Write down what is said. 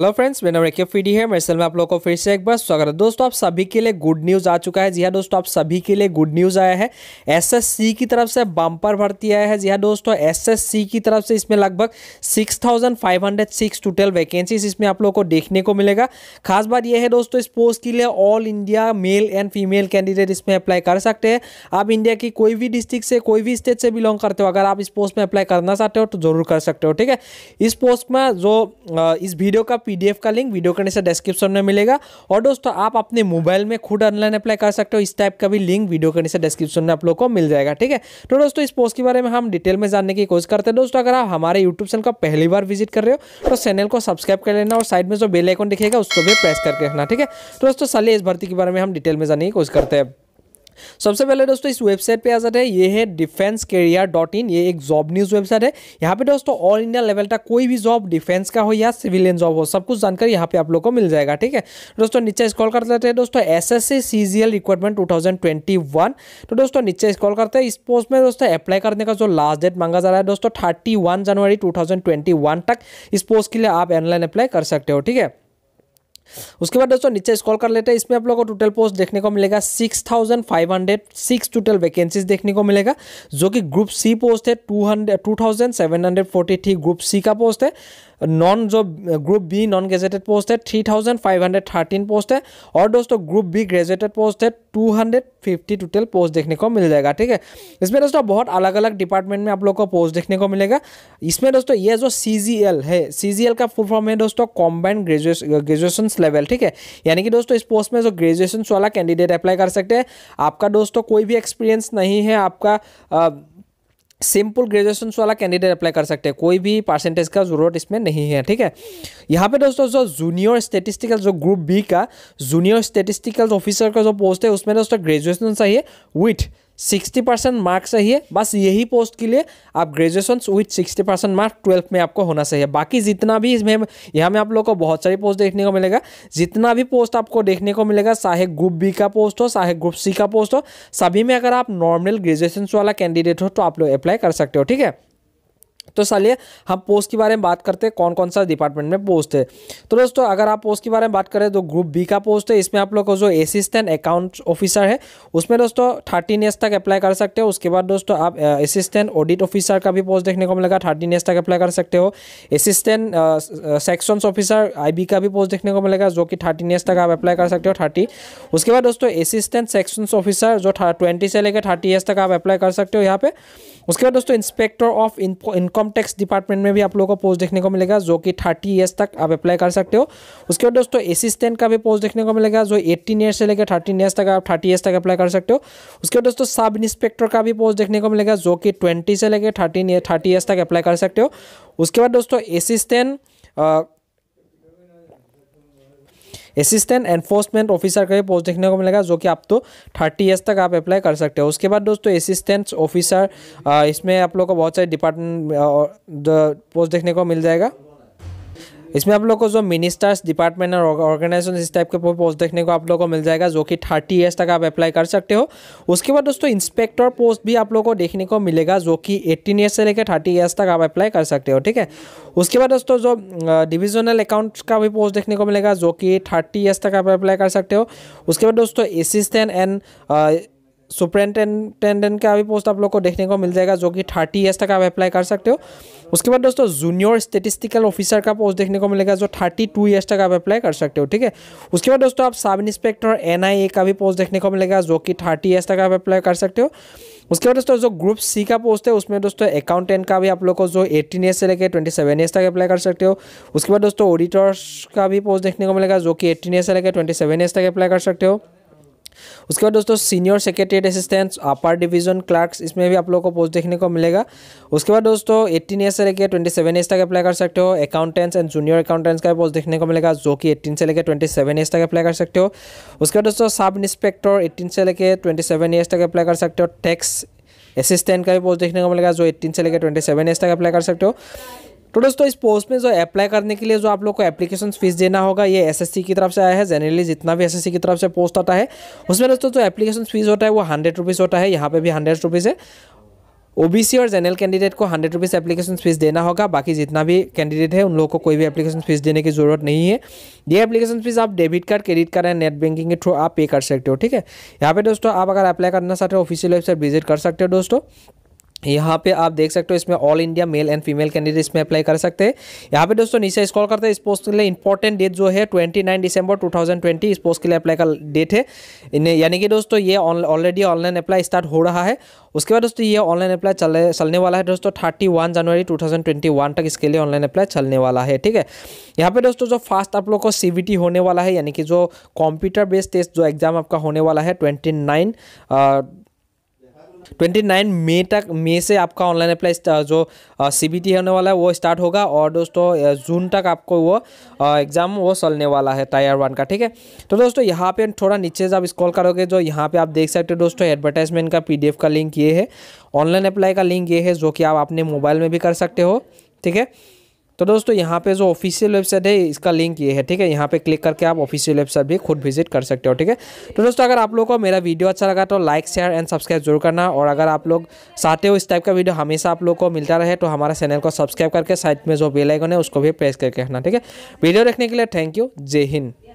hello friends मैं नाम के फीडी है मेरे में आप लोगों को फिर से एक बार स्वागत है दोस्तों आप सभी के लिए गुड न्यूज़ आ चुका है जी हाँ दोस्तों आप सभी के लिए गुड न्यूज़ आया है एसएससी की तरफ से बम्पर भर्ती आया है जी हाँ दोस्तों एसएससी की तरफ से इसमें लगभग 6,506 टोटल वैकेंसीज इसमें आप लोग को देखने को मिलेगा खास बात यह है दोस्तों इस पोस्ट के लिए all India male and female candidate इसमें अप्लाई कर सकते हैं आप इंडिया की कोई भी डिस्ट्रिक्ट से कोई भी स्टेट से बिलोंग करते हो अगर आप इस पोस्ट में अप्लाई करना चाहते हो तो जरूर कर सकते हो ठीक है इस पोस्ट में जो इस वीडियो का पीडीएफ का लिंक वीडियो करने से डिस्क्रिप्शन में मिलेगा और दोस्तों आप अपने मोबाइल में खुद ऑनलाइन अप्लाई कर सकते हो इस टाइप का भी लिंक वीडियो करने से डिस्क्रिप्शन में आप लोग को मिल जाएगा ठीक है तो दोस्तों इस पोस्ट के बारे में हम डिटेल में जानने की कोशिश करते हैं दोस्तों अगर आप हमारे यूट्यूब चैनल का पहली बार विजिट कर रहे हो तो चैनल को सब्सक्राइब कर लेना और साइड में जो बेलाइकॉन दिखेगा उसको भी प्रेस करके रखना ठीक है दोस्तों चलिए इस भर्ती के बारे में हम डिटेल में जानने की कोशिश करते हैं सबसे पहले दोस्तों इस वेबसाइट पे आ जाते हैं ये है डिफेंस करियर डॉट इन ये एक जॉब न्यूज़ वेबसाइट है यहाँ पे दोस्तों ऑल इंडिया लेवल का कोई भी जॉब डिफेंस का हो या सिविलियन जॉब हो सब कुछ जानकारी यहाँ पे आप लोग को मिल जाएगा ठीक है दोस्तों नीचे स्कॉल कर लेते हैं दोस्तों S S C requirement two तो दोस्तों नीचे स्कॉल करते हैं इस पोस्ट में दोस्तों अप्लाई करने का जो लास्ट डेट मांगा जा रहा है दोस्तों थर्टी जनवरी टू तक इस पोस्ट के लिए आप ऑनलाइन अप्लाई कर सकते हो ठीक है उसके बाद दोस्तों नीचे स्कॉल कर लेते हैं इसमें आप लोगों को टोटल पोस्ट देखने को मिलेगा six thousand five hundred six total vacancies देखने को मिलेगा जो कि ग्रुप सी पोस्ट है two hundred two thousand seven hundred forty three group C का पोस्ट है नॉन जो group B non graduated post है three thousand five hundred thirteen post है और दोस्तों ग्रुप बी ग्रेजुएटेड पोस्ट है two hundred fifty total post देखने को मिल जाएगा ठीक है इसमें दोस्तों बहुत अलग अलग डिपार्टमेंट में आप लोग को पोस्ट देखने को मिलेगा इसमें दोस्तों ये जो सी जी एल है सी जी एल का फुल फॉर्म है दोस्तों कॉम्बाइंड ग्रेजुएशन ग्रेजुएशन लेवल ठीक है यानी कि दोस्तों इस पोस्ट में जो ग्रेजुएशन वाला कैंडिडेट अप्लाई कर सकते हैं आपका दोस्तों कोई भी एक्सपीरियंस नहीं है आपका आ, uh, सिंपल ग्रेजुएशन वाला कैंडिडेट अप्लाई कर सकते हैं कोई भी परसेंटेज का ज़रूरत इसमें नहीं है ठीक है यहाँ पे दोस्तों जो जूनियर स्टेटिस्टिकल जो ग्रुप बी का जूनियर स्टेटिस्टिकल ऑफिसर का जो पोस्ट है उसमें दोस्तों ग्रेजुएशन चाहिए विथ सिक्सटी परसेंट मार्क चाहिए बस यही पोस्ट के लिए आप graduation with sixty percent mark twelfth में आपको होना चाहिए बाकी जितना भी इसमें यहाँ में आप लोग को बहुत सारी पोस्ट देखने को मिलेगा जितना भी पोस्ट आपको देखने को मिलेगा चाहे ग्रुप बी का पोस्ट हो चाहे ग्रुप सी का पोस्ट हो सभी में अगर आप नॉर्मल ग्रेजुएशन वाला कैंडिडेट हो तो आप लोग अप्लाई कर सकते हो ठीक है तो चलिए हम पोस्ट के बारे में बात करते हैं कौन कौन सा डिपार्टमेंट में पोस्ट है तो दोस्तों अगर आप पोस्ट के बारे में बात करें तो ग्रुप बी का पोस्ट है इसमें आप लोग को जो असिस्टेंट अकाउंट ऑफिसर है उसमें दोस्तों थर्टीन ईयर्स तक अप्लाई कर सकते हो उसके बाद दोस्तों आप असिस्टेंट ऑडिट ऑफिसर का भी पोस्ट देखने को मिलेगा थर्टीन ईयर्स तक अप्लाई कर सकते हो असिस्टेंट सेक्शंस ऑफिसर आई का भी पोस्ट देखने को मिलेगा जो कि थर्टीन ईयर्स तक आप अप्लाई कर सकते हो थर्टी उसके बाद दोस्तों असिस्टेंट सेक्शंस ऑफिसर जो ट्वेंटी से लेकर थर्टी ईयर्स तक आप अप्लाई कर सकते हो यहाँ पे उसके बाद दोस्तों inspector of income income tax department में भी आप लोगों को पोस्ट देखने को मिलेगा जो कि थर्टी ईयर्स तक आप अप्लाई कर सकते हो उसके बाद दोस्तों असिस्टेंट का भी पोस्ट देखने को मिलेगा जो एट्टीन ईयर से लेकर थर्टीन ईयर्स तक आप थर्टी ईयर्स तक अप्लाई कर सकते हो उसके बाद दोस्तों सब इंस्पेक्टर का भी पोस्ट देखने को मिलेगा जो कि ट्वेंटी से लेकर थर्टीन थर्टी ईयर्स तक अप्लाई कर सकते हो उसके बाद दोस्तों असिस्टेंट असिस्टेंट एनफोर्समेंट ऑफिसर का भी पोस्ट देखने को मिलेगा जो कि आप तो थर्टी ईयर्स तक आप अप्लाई कर सकते हो उसके बाद दोस्तों असिस्टेंट ऑफिसर इसमें आप लोग को बहुत सारे डिपार्टमेंट पोस्ट देखने को मिल जाएगा इसमें आप लोग को जो मिनिस्टर्स डिपार्टमेंट और ऑर्गेनाइजेशन इस टाइप के पोस्ट देखने को आप लोग को मिल जाएगा जो कि थर्टी ईयर्स तक आप अप्लाई कर सकते हो उसके बाद दोस्तों इंस्पेक्टर पोस्ट भी आप लोग को देखने को मिलेगा जो कि एट्टीन ईयर्स से लेकर थर्टी ईयर्स तक आप अप्लाई कर सकते हो ठीक है उसके बाद दोस्तों जो डिविजनल अकाउंट का भी पोस्ट देखने को मिलेगा जो कि थर्टी ईयर्स तक आप अप्लाई कर सकते हो उसके बाद दोस्तों असिस्टेंट एंड सुपरिटेंडेंट का भी पोस्ट आप लोग को देखने को मिल जाएगा जो कि थर्टी ईयर्स तक आप अप्लाई कर सकते हो उसके बाद दोस्तों जूनियर स्टेटिस्टिकल ऑफिसर का पोस्ट देखने को मिलेगा जो थर्टी टू ईयर्स तक आप अप्लाई कर सकते हो ठीक है उसके बाद दोस्तों आप सब इंस्पेक्टर एन का भी पोस्ट देखने को मिलेगा जो कि थर्टी ईयर्स तक आप अप्लाई कर सकते हो उसके बाद दोस्तों जो ग्रुप सी का पोस्ट है उसमें दोस्तों अकाउंटेंट का भी आप लोग को जो एटीन ईयर्स से लेकर सेवन ईयर्स तक अप्लाई कर सकते हो उसके बाद दोस्तों ऑडिटर्स का भी पोस्ट देखने को मिलेगा जो कि एटीन ईयर्स से लेकर ट्वेंटी सेवन ईयर्स तक अप्लाई कर सकते हो उसके बाद दोस्तों senior secretary assistants upper division clerks इसमें भी आप लोगों को पोस्ट देखने को मिलेगा उसके बाद दोस्तों एट्टीन ईयर से लेकर ट्वेंटी सेवन ईयर तक अप्लाई कर सकते हो अकाउंटेंट्स एंड जूनियर अकाउंटेंट्स का पोस्ट देखने को मिलेगा जो कि एट्टीन से लेकर ट्वेंटी सेवन ईयर तक अप्लाई कर सकते हो उसके बाद दोस्तों सब इंस्पेक्टर एट्टीन से लेकर ट्वेंटी सेवन ईयर तक अप्लाई कर सकते हो टैक्स असिस्टेंट का भी पोस्ट देखने को मिलेगा जो एट्टीन से लेकर ट्वेंटी सेवन ईयर तक अप्लाई कर सकते हो तो दोस्तों इस पोस्ट में जो अप्लाई करने के लिए जो आप लोग को एप्लीकेशन फीस देना होगा ये एसएससी की तरफ से आया है जनरली जितना भी एसएससी की तरफ से पोस्ट आता है उसमें दोस्तों जो एप्लीकेशन फीस होता है वो हंड्रेड रुपीज़ होता है यहाँ पे भी हंड्रेड रुपीज़ है ओबीसी और जनरल कैंडिडेट को हंड्रेड रुपीज़ एप्लीकेशन फीस देना होगा बाकी जितना भी कैंडिडेट है उन लोगों को कोई भी एप्लीकेशन फीस देने की ज़रूरत नहीं है ये एप्लीकेशन फीस आप डेबिट कार्ड क्रेडिट कार्ड या नेट बैंकिंग के थ्रू आप पे कर सकते हो ठीक है यहाँ पे दोस्तों आप अगर अप्लाई करना चाहते हो ऑफिशियल वेबसाइट विजिट कर सकते हो दोस्तों यहाँ पे आप देख सकते हो इसमें all India male and female candidate इसमें अप्लाई कर सकते हैं यहाँ पे दोस्तों नीचे स्कॉल करते हैं इस पोस्ट के लिए इंपॉर्टेंट डेट जो है 29 दिसंबर 2020 इस पोस्ट के लिए अप्लाई का डेट है यानी कि दोस्तों ये ऑलरेडी ऑनलाइन अप्लाई स्टार्ट हो रहा है उसके बाद दोस्तों ये ऑनलाइन अप्लाई चलने वाला है दोस्तों थर्टी वन जनवरी टू थाउजेंड ट्वेंटी वन तक इसके लिए ऑनलाइन अप्लाई चलने वाला है ठीक है यहाँ पे दोस्तों जो फास्ट आप लोग को सी होने वाला है यानी कि जो कंप्यूटर बेस्ड टेस्ट जो एग्जाम आपका होने वाला है twenty nine twenty nine May तक मे से आपका ऑनलाइन अप्लाई जो सी बी टी होने वाला है वो स्टार्ट होगा और दोस्तों जून तक आपको वो एग्ज़ाम वो चलने वाला है टायर वन का ठीक है तो दोस्तों यहाँ पे थोड़ा नीचे जब स्क्रॉल करोगे जो यहाँ पे आप देख सकते हो दोस्तों एडवर्टाइजमेंट का पीडीएफ का लिंक ये है ऑनलाइन अप्लाई का लिंक ये है जो कि आप अपने मोबाइल में भी कर सकते हो ठीक है तो दोस्तों यहाँ पे जो ऑफिशियल वेबसाइट है इसका लिंक ये है ठीक है यहाँ पे क्लिक करके आप ऑफिशियल वेबसाइट भी खुद विजिट कर सकते हो ठीक है तो दोस्तों अगर आप लोगों को मेरा वीडियो अच्छा लगा तो लाइक शेयर एंड सब्सक्राइब जरूर करना और अगर आप लोग चाहते हो इस टाइप का वीडियो हमेशा आप लोग को मिलता रहे तो हमारे चैनल को सब्सक्राइब करके साइड में जो बेलाइकन है उसको भी प्रेस करके रखना ठीक है वीडियो देखने के लिए थैंक यू जय हिंद